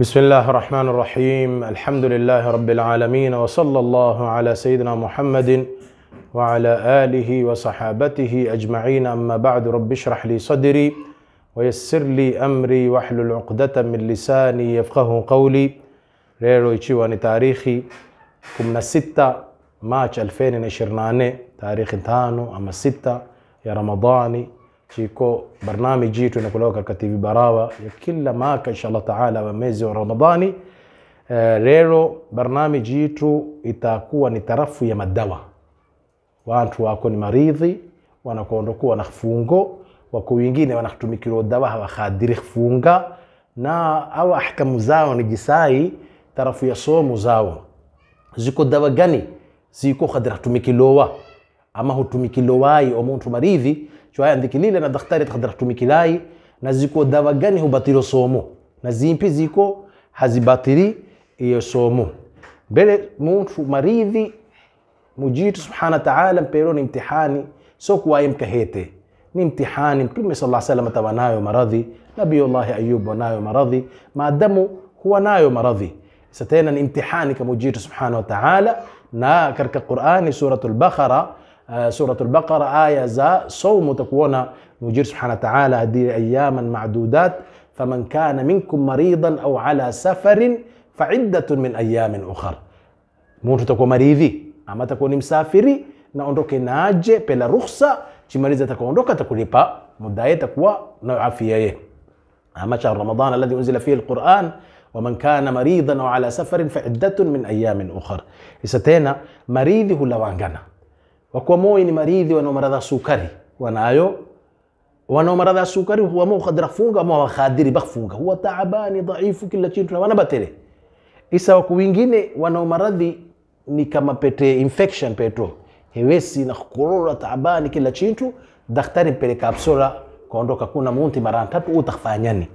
بسم الله الرحمن الرحيم الحمد لله رب العالمين وصلى الله على سيدنا محمد وعلى آله وصحابته أجمعين أما بعد رب اشرح لي صدري ويسر لي أمري واحلل عقدة من لساني يفقه قولي ريرو يشيواني تاريخي كمنا ستة مارش 2028 تاريخ تانو أما ستة يا رمضاني chiko barnamiji yetu inakulewa katika TV Barawa ya kila maka insha Allah taala wa mwezi wa Ramadhani. Eh, lero barnamiji yetu itakuwa ni tarafu ya madawa. Watu wako ni maridhi wanakondokuwa na fungo wako wengine wanakutumikira dawa khadiri funga na au ahkamu zao ni jisai tarafu ya somo zao ziko dawa gani ziko khadira tumikilowa ama hutumikilowai omuntu maridhi chwayandhikilile na dakhtari takhadira hutumikilai na ziko dawa gani hubatiro somo na zimpi ziko hazibatiri iyo somo mbele muntu maridhi mujitu subhana taala mpero ni mtihani so kuwayemka hete ni mtihani mtume sala salam atawa nayo maradhi nabiyullahi ayubu wanayo maradhi maadamu huwa nayo maradhi sa ni mtihani kama ujitu subhanahu na katika qurani suratu lbakhara آه، سورة البقرة آية زا صوم تكون مجير سبحانه وتعالى هذه أياما معدودات فمن كان منكم مريضا أو على سفر فعدة من أيام أخر مونتو تكون مريضي أما تكون مسافري روكي ناجي بلا رخصة شمريزة تكون روكا تكون با مدعية تكوى نوع أما شهر رمضان الذي أنزل فيه القرآن ومن كان مريضا أو على سفر فعدة من أيام أخر إستينا مريضي لو أنجنا wakuwa moyo ni maridhi wanao maradha sukari wanayo wanao maradha sukari huwa mo khadra funga ama wakhadiri bafunga huwa taabani dhaifu kila kitu wana batere isa waku wengine wanao maradhi ni kama pete infection petro hewesi na kukurura taabani kila chintu daktari mpele kapsula kaondoka kuna munti mara tatu utakfanyani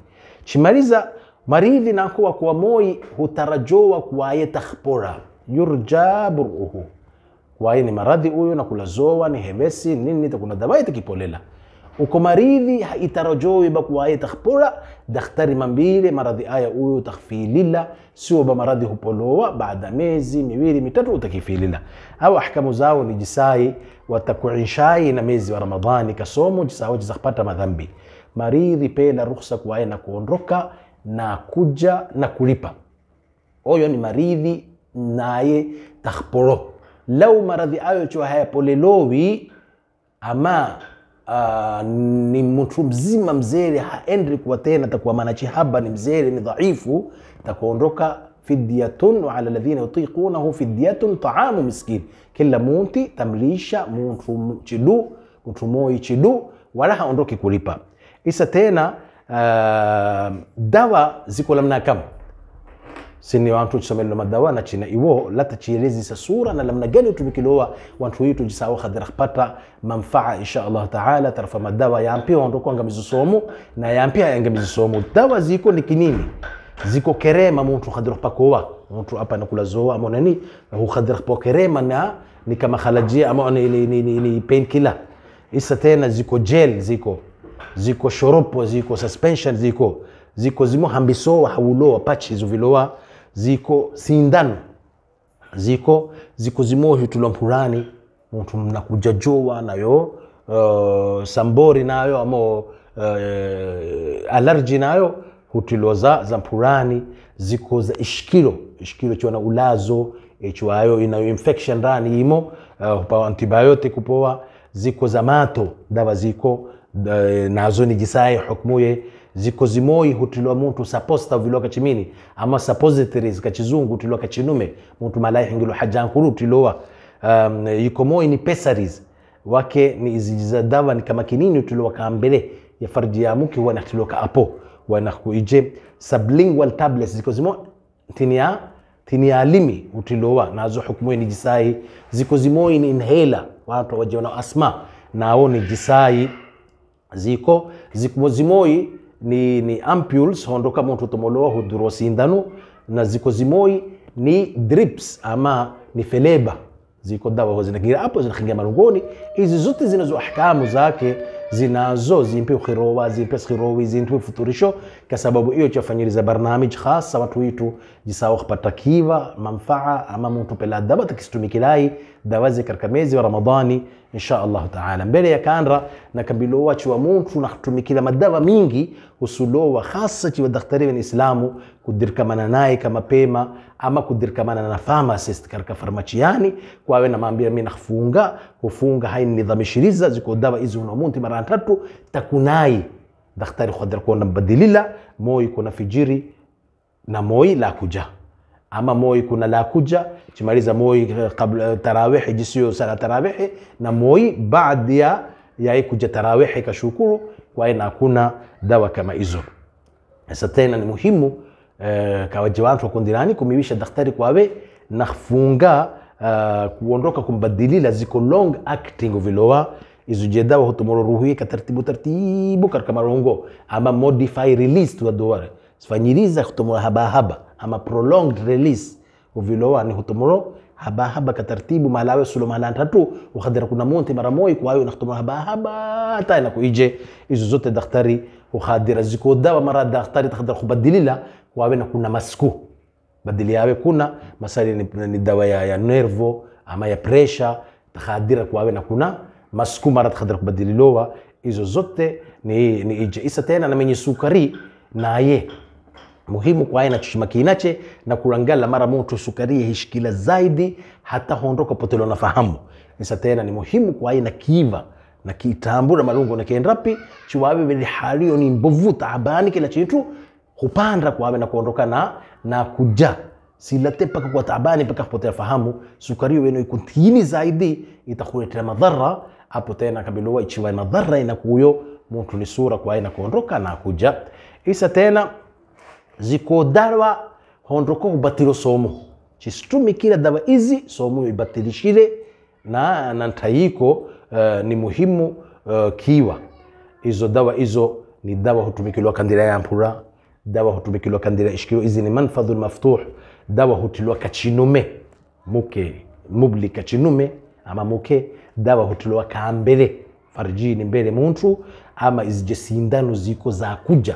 chimaliza maridhi nakuwa kuwa moi hutarajowa kuwaye takhpora yurja buruhu Wai ni maradhi huyo na kulazowa ni hevesi nini takuna dawai takipolela uko maridhi itarojowe bakuwaye takpola daktari mambile maradhi aya uyo takfilila sio ba maradhi hupolowa baada mezi miwili mitatu utakifilila au ahkamu zao ni jisai watakuishai na mezi wa ramadhani kasomo jisao jizakpata madhambi maridhi pela ruhusa kuwaye na kuondoka na kuja na kulipa oyo ni maridhi naye takhporo lau maradhi ayo cho hayapolelowi ama Uh, ni mtu mzima mzere haendri kuwa tena takuwa maana chihaba ni mzere ni dhaifu takuondoka fidyatun wa ala alladhina yutiqunahu fidyatun taamu miskin kila munti tamlisha muntu chidu mtu moi chidu wala haondoki kulipa isa tena uh, dawa ziko namna kama sini wantu madawa na china iwo lata chirezi sa sura na lamna gani utumikilowa wantu witu jisawo khadira khpata manfaa insha allah taala tarafa madawa ya ampia wantu kwa wandoku somu na ya ya ampia yampia somu dawa ziko ni kinini ziko kerema mtu khadira khpakowa mtu apa nakula zoa ama nani hu khadira khpo kerema na ni kama khalajia ama ni, ni, ni, ni, ni pain killer isa tena ziko gel ziko ziko shoropo ziko suspension ziko ziko zimo hambisowa hawulowa pachi zuvilowa ziko sindano ziko ziko zimohi tulamphulani mnakuja jowa nayo uh, sambori nayo amo uh, alarji nayo hutilo za za ziko za ishikilo ishikilo chiwana ulazo ichwayo inayo infection rani imo uh, antibiotic kupowa ziko za mato dawa ziko uh, nazo ni nijisaye hukmuye zikozimoi hutilwa muntu saposta uvilwaka kachimini ama suppository zikachizungu hutilwaka chinume muntu malahi ngilo hajankuru utilowa um, yikomoi ni pesaries wake ni izijiza dawa ni kama kinini utiloka ambele ya farji ya muki huwa natiloka apo wanakuije sublingual tablets zikozimo tinia tinia alimi utilowa nazo hukumu ni jisai ziko zimoi ni inhaler watu wajiona asma nao ni jisai ziko zikozimoi ni, ni ampules hondoka muntu tomolewa hudhurwa sindano na ziko zimoi ni drips ama ni feleba ziko dawa zinagira hapo zinakingia marungoni hizi zote zinazo ahkamu zake zinazo zimpe khirowa zimpe sikhirowi zintwe futurisho kwa sababu hiyo chafanyiriza barnamij khasa watu witu jisawa kupata kiva manfaa ama muntu pela dawa takistumikirai dawa za katika mwezi wa ramadhani insha allah taala mbele ya kandra na wa chwa muntu na kutumikila madawa mingi hasa usulowa hasati wadaktari weniislamu kudirkamana naye pema ama kudirkamana na pharmacist katika farmachiani kwawe namaambia mi nafunga kufunga hainidhamishiriza ziko dawa izi unamunti mara tatu takunai daktari khadir kuona mbadilila moyi kuna fijiri na moyi la kuja ama moyi kuna la kuja chimaliza moyi kabla tarawihi jisiyo sala tarawihi na moyi baada ya yai kuja tarawihi kashukuru kwaina hakuna dawa kama hizo sasa tena ni muhimu eh, kwa watu wa kumiwisha daktari kwawe na kufunga uh, kuondoka kumbadilila ziko long acting vilowa izuje dawa ruhuye kataratibu taratibu katika marongo ama modify release tuwadoware sfanyiriza hutumora habahaba ama prolonged release uviloa ni hutumoro haba haba katartibu malawe sulo mala ntatu ukhadira kuna monte mara moyi kwayo haba habahaba tana kuije izo zote daktari ukhadira ziko dawa mara daktari takhadira kubadilila kwawe na kuna masku badili yawe kuna masali ni, ni dawa ya, ya nervo ama ya presha takhadira kwawe na kuna masku mara takhadira kubadililowa izo zote ni, ni ije isa tena na menye sukari naye muhimu kwa aya na chuchimakinache na kurangala mara moto sukarie hishikila zaidi hata hondoka potelo na fahamu nisa tena ni muhimu kwa aya na kiiva na kitambura malungu na kiendrapi chiwawe vile hario ni mbovu taabani kila chitu kwa kwawe na kuondoka na na kuja silate paka kwa taabani paka kupotea fahamu sukari weno ikutini zaidi itakuletea madhara hapo tena kabiluwa ichiwa madhara inakuyo mtu ni sura kwa ina kuondoka na kuja isa tena zikodarwa ko hubatiro somo chistumikira dawa izi somo ibatirishire na na uh, ni muhimu uh, kiwa izo dawa izo ni dawa hutumikilwa kandira ya mpura dawa hutumikilwa kandira ishkiro izi ni manfadhul maftuh dawa hutilwa kachinume muke mubli kachinume ama muke dawa hutilwa kambere farjini mbele muntu ama izije sindano ziko za kuja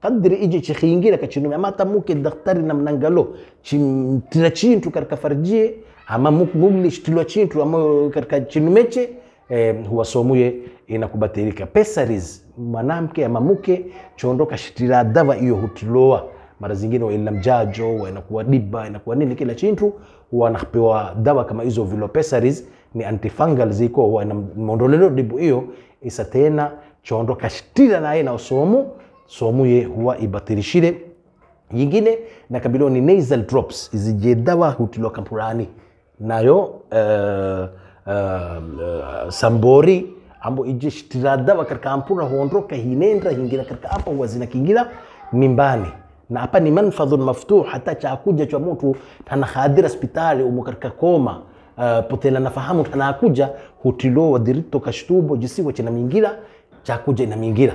kadiri ichi chikhiyingira kachinume ama tamuke daktari na mnangalo chintila chintu katika farjie ama mukmumli chitilwa chintu ama katika chinumeche eh, huwasomuye inakubatilika pesaris mwanamke ama muke chondoka shitila dawa iyo hutiloa mara zingine waila mjajo wainakuwa diba inakuwa nini kila chintu wanapewa dawa kama hizo vilopesaris ni antifungal ziko waina mondolelo dibu iyo isa tena chondoka shitila naye na usomu somuye huwa ibatirishire yingine nakabiliwa ni nasal drops izije dawa hutilwa kampurani nayo uh, uh, uh, sambori ambo ije shtiradawa katika ampura huondoka hinenda hingira katika apa huwa zinakingira mimbani na hapa ni manfadhun maftuh hata chakuja cha mtu tana tanahadira hospitali umo katika koma uh, potela nafahamu akuja hutilo wadirito kashtubo jisiwa china mingira chakuja ina mingira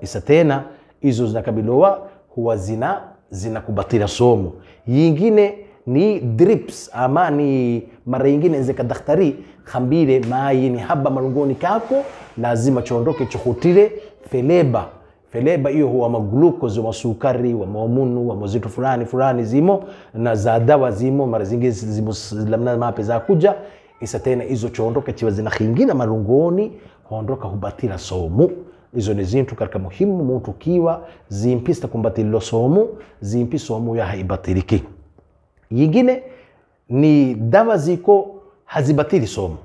isa tena hizo zinakabiliwa huwa zina zinakubatila somo yingine ni drips ama ni mara yingine nzeka dakhtari khambire mayi ni haba malungoni kako lazima chondoke chokhutire feleba feleba hiyo huwa maglukozi wa sukari wa maumunu wa mazito fulani fulani zimo na za dawa zimo mara zingine zimo lamna mape za kuja isa tena hizo chondoke chiwa zinakhingina malungoni hondoka hubatira somu izo ni zintu karika muhimu muntu kiwa zimpi zitakumbatililo somu zimpi somu ya haibatiliki yigine ni dawa ziko hazibatili somu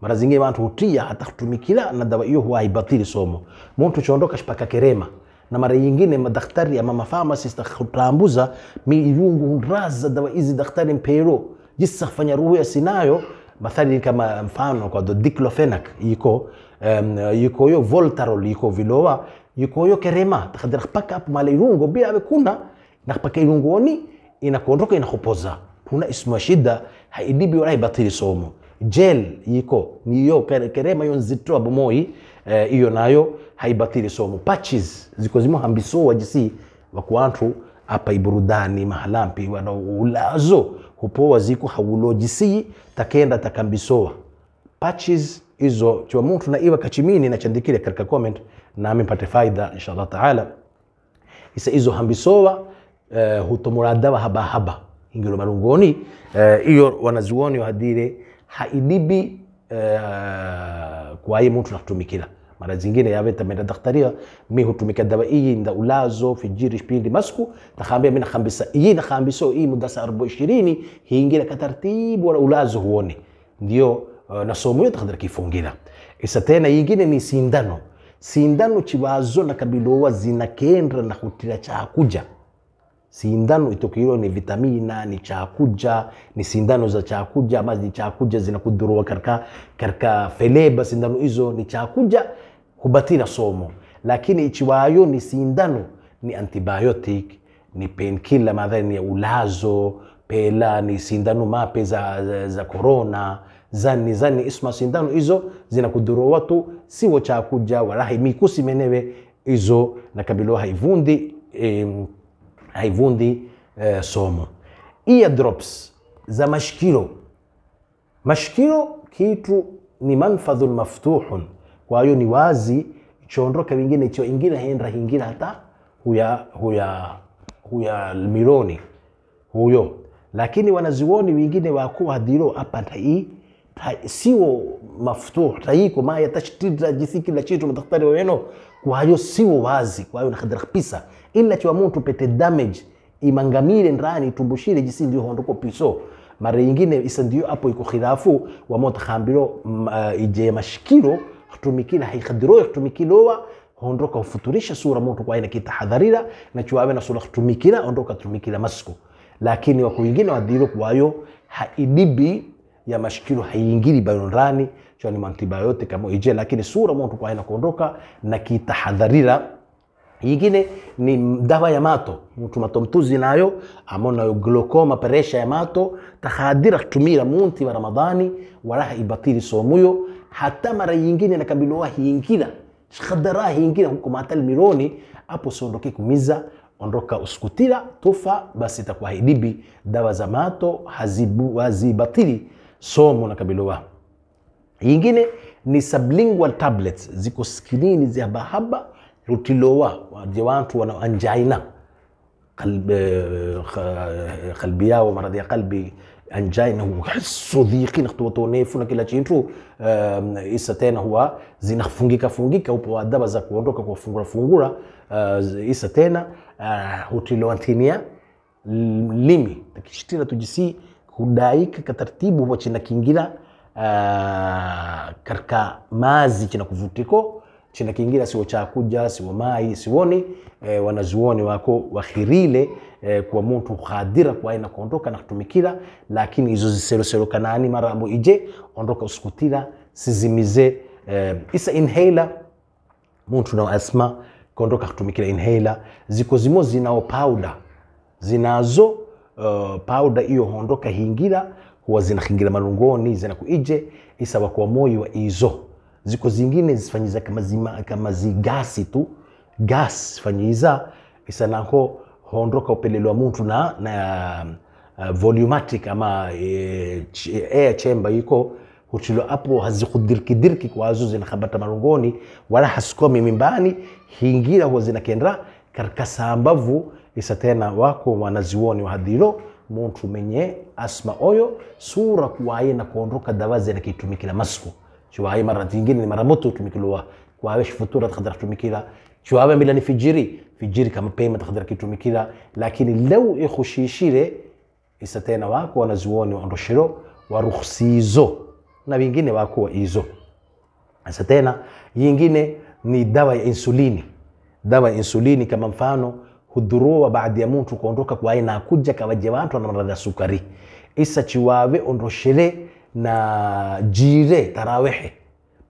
mara zingine bantu hutia hata kutumikila na dawa hiyo huwa haibatili somu muntu chondoka shipaka kerema na mara yingine madaktari ama mapharmacist kutambuza miyungu raza dawa hizi daktari mpero jisafanya ruhu ya sinayo mathali kama mfano kwa do diclofenac yiko um, yiko yo voltarol yiko vilowa yiko yo kerema takhadir khpaka up mala irungo bila kuna na ina kondoka ina kupoza kuna isma shida haidibi wala ibatili somo gel yiko yo kerema yo nzito abomoi hiyo eh, uh, nayo haibatili somo patches ziko zimo hambiso wajisi wakuantu apa iburudani mahalampi wana ulazo hupowa ziku haulojisiyi takenda takambisowa patches izo chwa muntu na iwa kachimini chandikile katika comment nami mpate faida inshallah taala isa izo hambisowa uh, eh, hutomuradawa habahaba ingiro marungoni eh, iyo uh, wanazuoni wahadire haidibi uh, eh, kwa hii muntu nakutumikila mara zingine yaveta menda dakhtaria mi hutumika dawa iyi nda ulazo fijiri shpindi masku takhambia mina khambisa iyi na khambiso iyi muda saa 24 hingira katartibu wala ulazo huone ndio uh, nasomo yote khadra kifungira isa tena yingine ni sindano sindano chivazo na kabilowa zinakendra na hutira chakuja sindano itokiro ni vitamina ni chakuja ni sindano za chakuja ama ni chakuja zinakudhuruwa karka karka feleba sindano hizo ni chakuja hubatina somo lakini ichiwayo ni sindano ni antibiotic ni penkila madhani ya ulazo pela ni sindano mape za, za, za corona zani zani isma sindano hizo zinakudhuru watu siwo chakuja wala haimikusi menewe hizo nakabiliwa haivundi eh, haivundi eh, somo iya drops za mashikiro mashikiro kitu ni manfadhun maftuhun kwa hiyo ni wazi chondoke vingine cho ingine henda hingira hata huya huya huya mironi huyo, lakini wanazuoni wengine wakuwa hadiro hapa tai siwo tai kwa maya tashtira jisi kila chitu madaktari weno kwa hiyo siwo wazi, kwa hiyo na nakhadira kabisa ila chiwa mtu pete damage imangamire ndani tumbushire jisi ndio hondoko piso mara nyingine isa ndio hapo iko khilafu wa mota khambiro uh, ije mashikiro khutumikila haikhadiroo khutumikiloowa hondoka ufuturisha sura mtu kwa aina kitahadharira nachuwawe na sura khutumikila ondoka tumikila masiku lakini wako wengine wadhiro kwayo haidibi ya mashikiro haingili bayondani cho ni mantiba yote kama ije lakini sura mtu kwa aina kuondoka na kitahadharira yingine ni dawa ya mato mtu matomtuzi nayo amo nayo glaucoma presha ya mato tahadira kutumira munti wa ramadhani waraha ibatiri somuyo hata mara yingine anakabiliwa hingira khadara hingira huko mironi hapo siondoke kumiza ondoka usikutila tufa basi takwa hidibi dawa za mato hazibu, hazibatili somo na nakabilowa yingine ni sublingual tablets ziko skinini za bahaba rutilowa wa watu wana anjaina kalbi eh, yao maradhi ya kalbi anjaina huhasu dhiki na utonefu na kila chintu um, isa tena huwa zinafungika fungika upo adaba za kuondoka kwa fungura fungura uh, isa tena uh, utiloantinia limi takishitira tujisi hudaika kataratibu huwa china kingira uh, karka mazi china kuvutiko china kingira siwo chakuja siwo mai siwoni e, wanazuoni wako wakhirile e, eh, kwa muntu khadira kwa aina kuondoka na kutumikila lakini hizo ziseloselo kanani marambo ije ondoka usikutila sizimize e, isa inhaler muntu na asma kuondoka kutumikila inhaler ziko zimo zinao pauda zinazo uh, powder iyo hondoka hingira huwa zinakhingira malungoni zinakuije isa wakuwa moyo wa izo ziko zingine zifanyiza kama, zima, kama zigasi tu gas fanyiza isanako hondoka wa mtu na, na uh, volumatic ama e, ch e, air chamber iko huchilo apo hazikudirkidirki kwazo zinakhabata marungoni wala hasikomi mimbani hingira huwa zinakendra karkasa ambavu isa tena wako wanaziwoni wahadhilo mtu mwenye asma oyo sura kuwaye na kuondoka dawa zinakitumikila masiku شويه مره zingine ni mara moto utumikiliwa kwawe shifutura takadara kutumikira shwawe mila ni fijiri fijiri kama pema takadara kitumikira lakini lau ikhushishire isa wako wanazuoni wandoshiro waruhusizo na wengine wako izo sasa tena yingine ni dawa ya insulini dawa ya insulini kama mfano hudhurua baadhi ya mtu kuondoka kwa aina akuja kawaje watu na maradhi ya sukari isa chiwawe ondoshere na jire tarawehe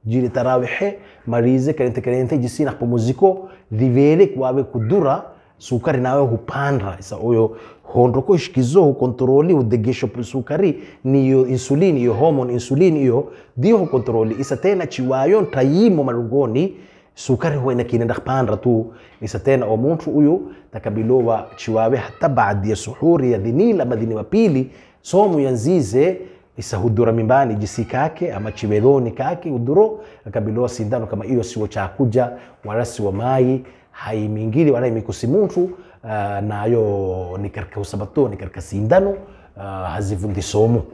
jire tarawehe marize karente karente jisi na pumuziko dhivere kwawe kudura sukari nawe hupandra isa uyo hondroko shikizo hukontroli udegesho sukari ni yo insulini yo hormone insulini yo dio hukontroli isa tena chiwayo tayimo malungoni sukari huwa inakinenda kupanda tu isa tena omuntu uyo takabilowa chiwawe hata baadi ya suhuri ya dhinila madhini mapili somu yanzize isahudura mimbani jisi kake ama chivedhoni kake uduro akabilowa sindano kama iyo siwo chakuja wala siwo mai haimingili wala imikusi muntu uh, ah, nayo ni karka usabato ni karka sindano uh, ah, hazivundisomo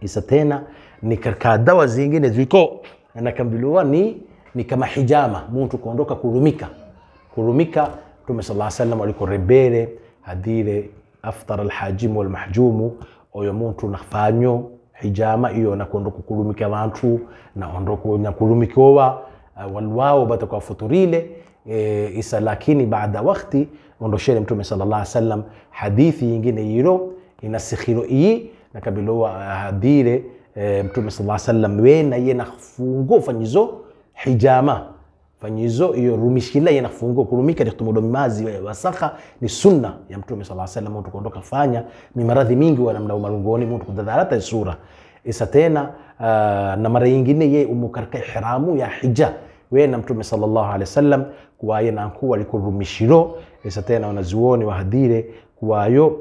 isa tena ni karka dawa zingine ziko na nakambilowa ni ni kama hijama muntu kuondoka kurumika kurumika mtume sallallahu alaihi wasallam alikorebere hadire aftara alhajimu walmahjumu oyo muntu nafanyo hijama iyo nakondo kukulumika bantu naonda kunyakulumika owa eh, walwao batakuwafuturile e, isa lakini baada wakti ondoshele mtume sallallahu alaihi wasallam hadithi yingine yiro inasikhiro iyi nakabilowa hadire e, mtume sallallahu alaihi wasallam wena yena nafungo fanyizo hijama fanyizo hiyo rumishikila yana fungo kurumika likutumodo mazi ya wasakha ni sunna ya mtume sallallahu alaihi wasallam kuondoka fanya ni maradhi mingi wa namna umalungoni mtu kudadharata sura isa tena uh, na mara nyingine yeye umukarka ihramu ya hija we na mtume sallallahu alaihi wasallam kwa yeye na nankuwa alikurumishiro isa tena wanazuoni wa hadire kwa kuwayo uh,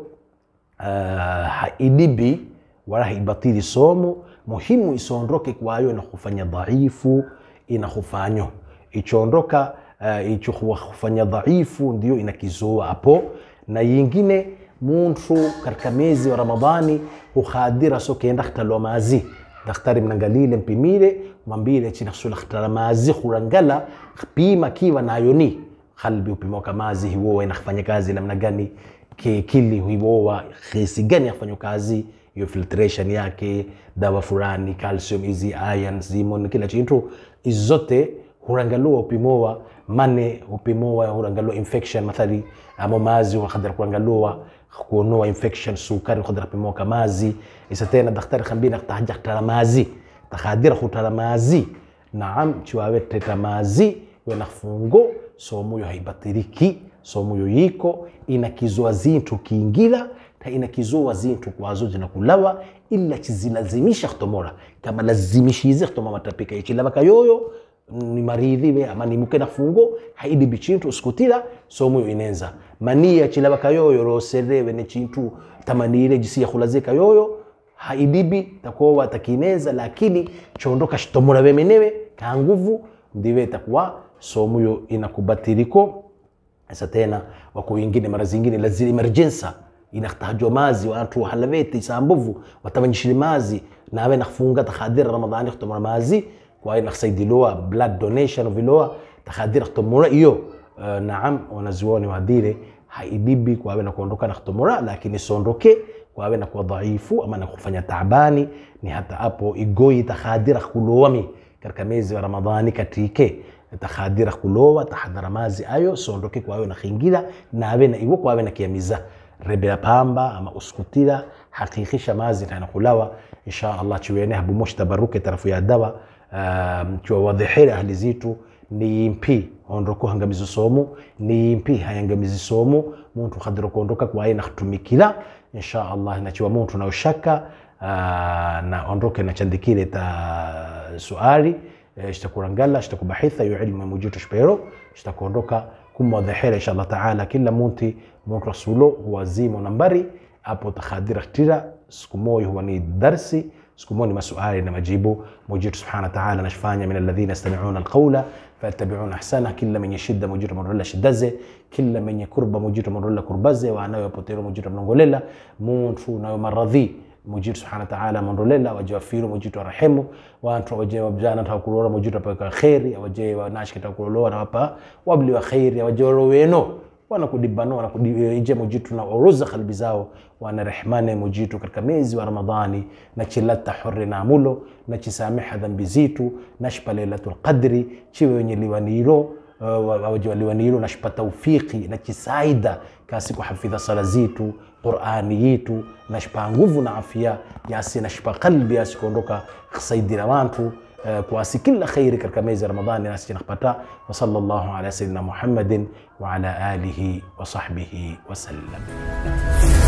ah, haidibi wala haibatili somo muhimu isondoke kwa na kufanya dhaifu inakufanywa ichoondoka uh, eh, ichohufanya dhaifu ndio inakizoa hapo na yingine muntu katika mezi wa ramadhani hukhadira so kenda khtalwa mazi daktari mnangalile mpimile mwambile chini chinasula khtala mazi khurangala khpima kiwa nayoni qalbi upimoka mazi hiwowa inakhfanya kazi namna gani kili hiwowa khesi gani afanya kazi hiyo filtration yake dawa fulani calcium hizi iron zimon kila chintu izote hurangalua upimowa mane upimowa hurangalua infection mathali amo mazi wakadara kurangalowa kuonowa infection sukari wakadara pimowa pimoka mazi tena daktari khambina khtahaja khtala mazi takhadira khutala mazi naam chiwawe teta mazi wena fungo somuyo haibatiriki somuyo yiko inakizoa zintu kiingira inakizoa zintu na kulawa ila chizilazimisha kutomora kama lazimishizi kutomora matapika ichilava kayoyo nimaridhiwe ama nimuke fungo haidi chintu sikutila yu inenza mania chilaba kayoyo roserewe ne chintu tamanire jisi ya khulaze kayoyo haidibi takowa takineza lakini chondoka shitomura bemenewe ka nguvu ndiwe takuwa yu inakubatiriko sasa tena wako wengine mara zingine lazili emergensa inaktajwa mazi watu halavete isambuvu watabanyishile mazi na nawe nafunga takhadira ramadhani kutomura mazi loa blood donation viloa takhadir khtomura iyo eh, naam wanazuoni wadile haibibi kwa wena kuondoka na khtomura lakini sondoke kwa wena kuwa dhaifu ama na kufanya taabani ni hata hapo igoi takhadira kulowami katika mezi wa ramadhani katike takhadira kulowa tahadhara mazi ayo sondoke kwa wena khingila na wena iwo kwa wena kiamiza rebe ya pamba ama uskutila hakikisha mazi na kulawa insha Allah chiwene habu moshtabaruke tarafu ya dawa kyowadhihira um, ahali zitu niyimpi ondoka ohangamiza somo impi hayangamiza somo muntu khadira kuondoka kwaye khutumikila insha allah nachiwa muntu naushaka uh, na na chandikile ta suali kurangala eh, shitakurangala kubahitha yu ilmu mujitu shpero kumwa kumwadhihira insha allah taala kila munti muntu rasulo huwazimo nambari apo takhadira khtira siku moyo huwa ni darsi siku moja ni maswali na majibu. Mola wetu subhanahu wa ta'ala anashifanya, min alladhina yastami'una alqawla fayattabi'una ahsana. Kila mwenye shida Mola wetu ameondolela shida ze, kila mwenye kurba Mola wetu ameondolela kurba ze, wa anayoyapotelwa Mola wetu amnongolela, muntu nayo maradhi Mola wetu subhanahu wa ta'ala ameondolela, wajawafiru Mola wetu arehemu, watu waje wabjana atakulora Mola wetu apaweka khairi, waje wanashika atakuloa na wapa wabli wa khairi, waje wero weno wanakudibanua wanakuinjia eh, mujitu na uruza kalbi zao wanarehmane mujitu katika mezi wa Ramadhani na chilata hurri na amulo na chisameha dhambi zitu na shipa lailatul qadri chiwe wenye liwanilo eh, waliwanilo na shpa taufiki na chisaida kasi kuhafidha sala zitu qurani yitu na shpa nguvu na afya yasi na shpa kalbi yasi kuondoka kusaidira wantu كواسي آه، كل خير كركميز رمضان ناس نخبتا وصلى الله على سيدنا محمد وعلى آله وصحبه وسلم